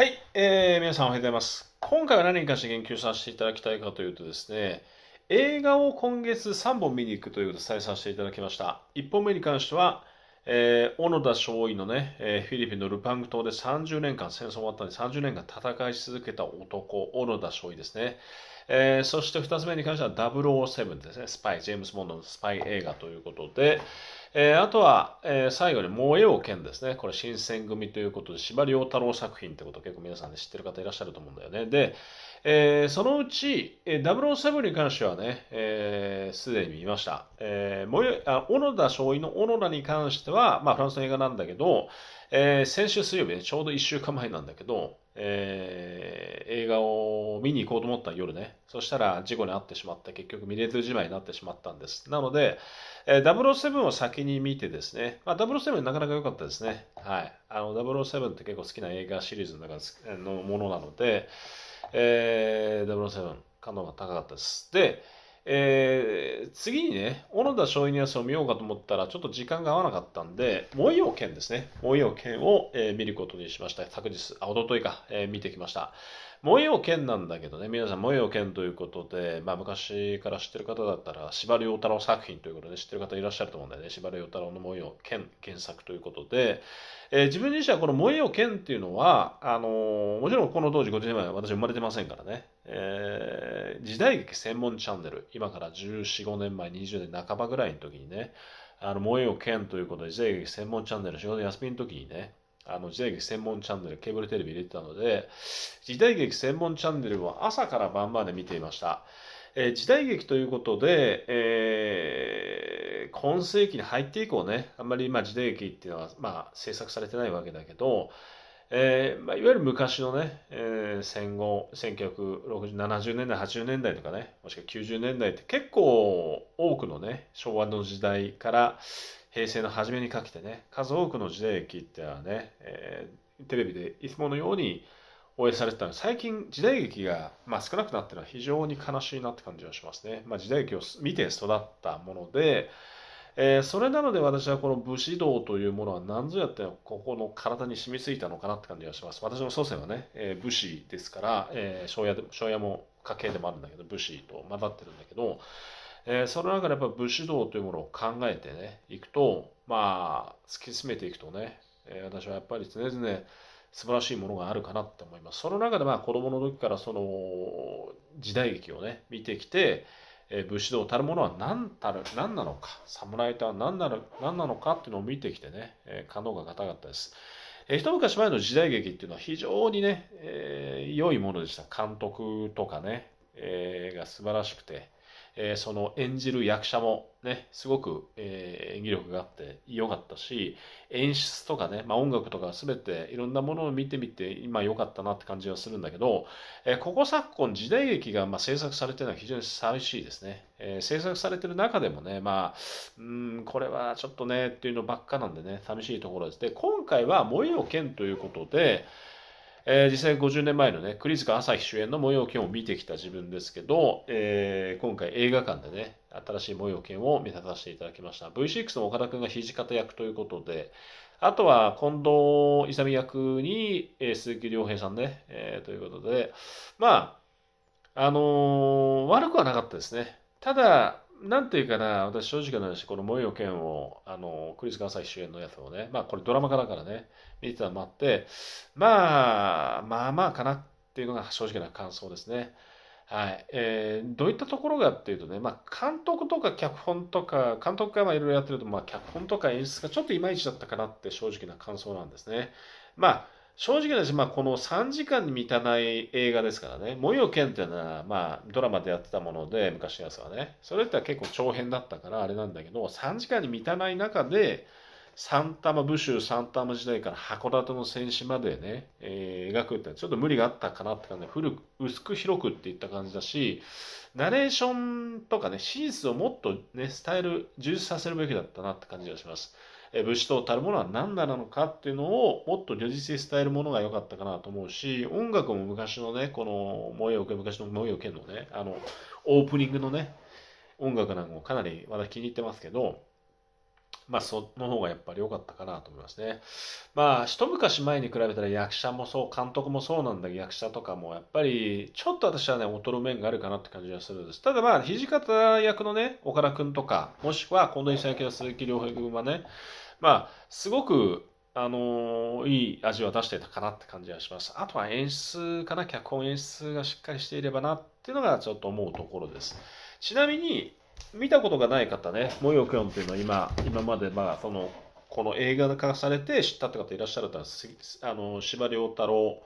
はい、えー、皆さんおはようございます。今回は何に関して言及させていただきたいかというとですね、映画を今月3本見に行くということを伝えさせていただきました。1本目に関しては、えー、小野田少尉のね、えー、フィリピンのルパング島で30年間、戦争終わったので30年間戦い続けた男、小野田少尉ですね。えー、そして2つ目に関しては007ですね、スパイ、ジェームス・ボンドのスパイ映画ということで、えー、あとは、えー、最後に「燃えよ剣」ですね。これ、新選組ということで、司馬遼太郎作品ってこと結構皆さん、ね、知ってる方いらっしゃると思うんだよね。で、えー、そのうち、えー、007に関してはね、す、えー、で、に見ました。えー、あ小野田勝尉の小野田に関しては、まあ、フランスの映画なんだけど、えー、先週水曜日、ね、ちょうど1週間前なんだけど、えー、映画を見に行こうと思った夜ね。そしたら事故に遭ってしまって、結局見れずじまいになってしまったんです。なので、えー、007を先に見てですね、まあ、007なかなか良かったですね。はい。あの、007って結構好きな映画シリーズの中のものなので、えー、007、感度が高かったです。で、えー、次にね、小野田松陰のやつを見ようかと思ったら、ちょっと時間が合わなかったんで、模様剣ですね。模様剣を、えー、見ることにしました。昨日、あ、おとといか、えー、見てきました。模様剣なんだけどね、皆さん模様剣ということで、まあ昔から知ってる方だったら、司馬遼太郎作品ということで知ってる方いらっしゃると思うんだよね。司馬遼太郎の模様剣原作ということで、えー、自分自身はこの模様剣っていうのは、あのー、もちろんこの当時50年前は私生まれてませんからね、えー、時代劇専門チャンネル、今から14、5年前、20年半ばぐらいの時にね、あの、燃えよ剣ということで、時代劇専門チャンネル、仕事休みの時にね、あの、時代劇専門チャンネル、ケーブルテレビ入れてたので、時代劇専門チャンネルは朝から晩まで見ていました。えー、時代劇ということで、えー、今世紀に入って以降ね、あんまり今時代劇っていうのは、まあ、制作されてないわけだけど、えー、まあ、いわゆる昔のね、えー、戦後、1960、70年代、80年代とかね、もしくは90年代って結構多くのね、昭和の時代から平成の初めにかけてね、数多くの時代劇ってはね、えー、テレビでいつものように応援されてたので、最近時代劇が、まあ、少なくなってるのは非常に悲しいなって感じがしますね。まあ、時代劇を見て育ったもので、えー、それなので私はこの武士道というものは何ぞやってここの体に染みついたのかなって感じがします私の祖先はね、えー、武士ですから、えー、庄屋で庄屋も家系でもあるんだけど武士と混ざってるんだけど、えー、その中でやっぱ武士道というものを考えてねいくとまあ突き詰めていくとね、え私はやっぱり常々素晴らしいものがあるかなって思いますその中でまあ子供の時からその時代劇をね見てきて、え武士道たるものは何たる何なのか侍とは何なる何なのかっていうのを見てきてね、えー、が固かったです。え一昔前の時代劇っていうのは非常にね、えー、良いものでした。監督とかね、えー、が素晴らしくて、えー、その演じる役者もね、すごく、えー、演技力があって良かったし、演出とかね、まあ、音楽とか全ていろんなものを見てみて、今良かったなって感じがするんだけど、えー、ここ昨今時代劇がまあ制作されてるのは非常に寂しいですね。えー、制作されてる中でもね、まあ、うん、これはちょっとね、っていうのばっかなんでね、寂しいところです。で、今回は、燃えよ剣ということで、えー、実際50年前のね、栗塚朝日主演の模様剣を見てきた自分ですけど、えー、今回映画館でね、新しい模様剣を見させていただきました。V6 の岡田君が土方役ということで、あとは近藤勇役に、えー、鈴木亮平さんね、えー、ということで、まあ、あのー、悪くはなかったですね。ただ、なんていうかな、私正直な話、この萌え健を、あの、クリス・ガーサイ主演のやつをね、まあこれドラマ化だからね、見てたのもあって、まあ、まあまあかなっていうのが正直な感想ですね。はい。えー、どういったところがっていうとね、まあ監督とか脚本とか、監督がまあいろいろやってると、まあ脚本とか演出がちょっといまいちだったかなって正直な感想なんですね。まあ、正直まあ、この3時間に満たない映画ですからね、森様剣っていうのは、まあ、ドラマでやってたもので、昔のやつはね、それって結構長編だったからあれなんだけど、3時間に満たない中で、サンタマ武州、サンタマ時代から函館の戦士までね、えー、描くってちょっと無理があったかなって感じで、古く、薄く広くっていった感じだし、ナレーションとかね、真実をもっとね、伝える、充実させるべきだったなって感じがします。うん武士とたるものは何なのかっていうのをもっと如実に伝えるものが良かったかなと思うし音楽も昔のねこの「萌えよけ」昔の「萌えよけ」のねあのオープニングのね音楽なんかもかなりまだ気に入ってますけどまあ、その方がやっぱり良かったかなと思いますね。まあ、一昔前に比べたら役者もそう、監督もそうなんだけど、役者とかもやっぱり、ちょっと私はね、劣る面があるかなって感じがするんです。ただまあ、土方役のね、岡田君とか、もしくは近藤勇役の鈴木亮平君はね、まあ、すごく、あのー、いい味は出してたかなって感じがします。あとは演出かな、脚本演出がしっかりしていればなっていうのがちょっと思うところです。ちなみに、見たことがない方ね、もよくんっていうのは今、今までまあその、この映画化されて知ったって方いらっしゃるとあの、司馬遼太郎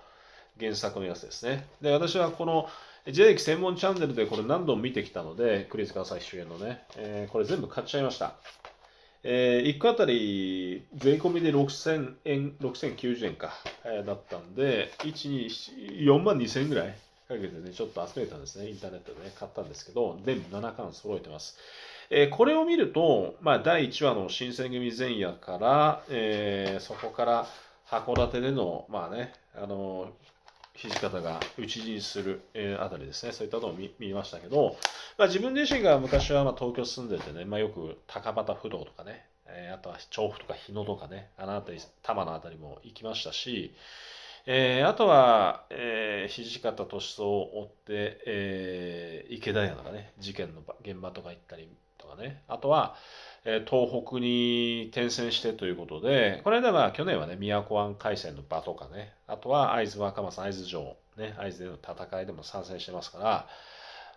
原作のやつですね。で、私はこの、ジェイキ専門チャンネルでこれ何度も見てきたので、クリス・ガーサイ主演のね、えー、これ全部買っちゃいました。えー、1個あたり税込みで6000円、6090円か、えー、だったんで、1、2、4万2000円ぐらいかけてね、ちょっと集めたんですね。インターネットでね、買ったんですけど、全部7巻揃えてます。えー、これを見ると、まあ、第1話の新選組前夜から、えー、そこから函館での、まあね、あの土方が討ち死にする、えー、あたりですね、そういったのを見ましたけど、まあ、自分自身が昔はまあ東京住んでてね、まあ、よく高畑不動とかね、えー、あとは調布とか日野とかね、あの辺り、多摩の辺りも行きましたし、えー、あとは、えー、土方歳三を追って、えー、池田屋とかね事件の現場とか行ったりとかねあとは、えー、東北に転戦してということでこれでは去年はね宮古湾海戦の場とかねあとは会津若松会津城、ね、会津での戦いでも参戦してますから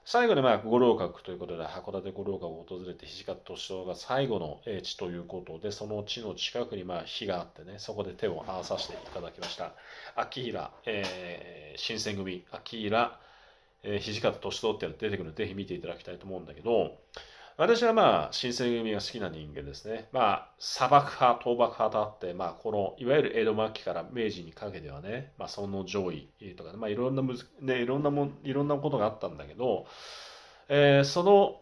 最後にまあ五稜郭ということで函館五稜郭を訪れて土方歳三が最後の地ということでその地の近くにまあ火があってねそこで手を合わさせていただきました秋平、えー、新選組秋平、えー、土方歳三って出てくるのでぜひ見ていただきたいと思うんだけど私はまあ、新選組が好きな人間ですね。まあ、砂漠派、倒幕派とあって、まあ、この、いわゆる江戸末期から明治にかけてはね、まあ、その上位とか、ね、まあ、いろんなむず、ね、いろんなも、いろんなことがあったんだけど、えー、その、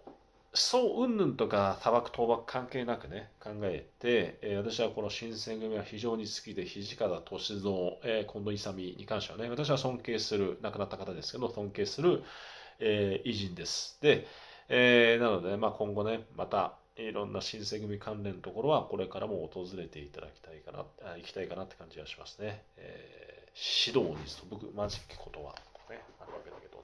そう云々とか砂漠、倒幕関係なくね考えて、えー、私はこの新選組は非常に好きで土方歳三、えー、近藤勇に関してはね私は尊敬する亡くなった方ですけど尊敬する、えー、偉人ですでえー、なので、ね、まあ、今後ね、またいろんな新選組関連のところはこれからも訪れていただきたいかな、あ行きたいかなって感じがしますね。えー、指導に背くまじきことは、ね、あるわけだけど。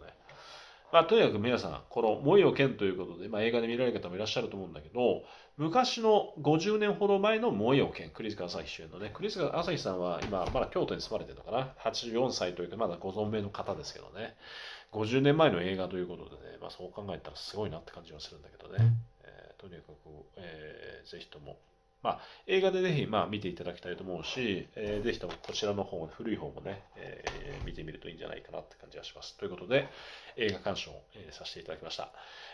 まあ、とにかく皆さん、この「もえを剣」ということで、まあ、映画で見られる方もいらっしゃると思うんだけど、昔の50年ほど前の「もえを剣」、栗塚朝日主演のね、クリカ・ア朝日さんは今、まだ京都に住まれてるのかな、84歳というか、まだご存命の方ですけどね、50年前の映画ということでね、まあ、そう考えたらすごいなって感じはするんだけどね、えー、とにかく、えー、ぜひともまあ、映画でぜひ、まあ、見ていただきたいと思うし、えー、ぜひともこちらの方、古い方もね、えー、見てみるといいんじゃないかなって感じがします。ということで、映画鑑賞を、えー、させていただきました。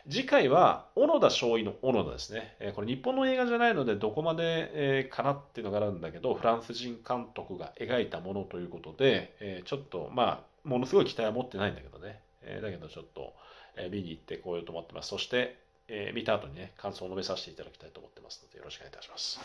次回は、小野田勝尉の小野田ですね。えー、これ日本の映画じゃないので、どこまで、えー、かなっていうのがあるんだけど、フランス人監督が描いたものということで、えー、ちょっと、まあ、ものすごい期待は持ってないんだけどね。えー、だけどちょっと、えー、見に行ってこようと思ってます。そして、えー、見た後にね、感想を述べさせていただきたいと思ってますので、よろしくお願いいたします。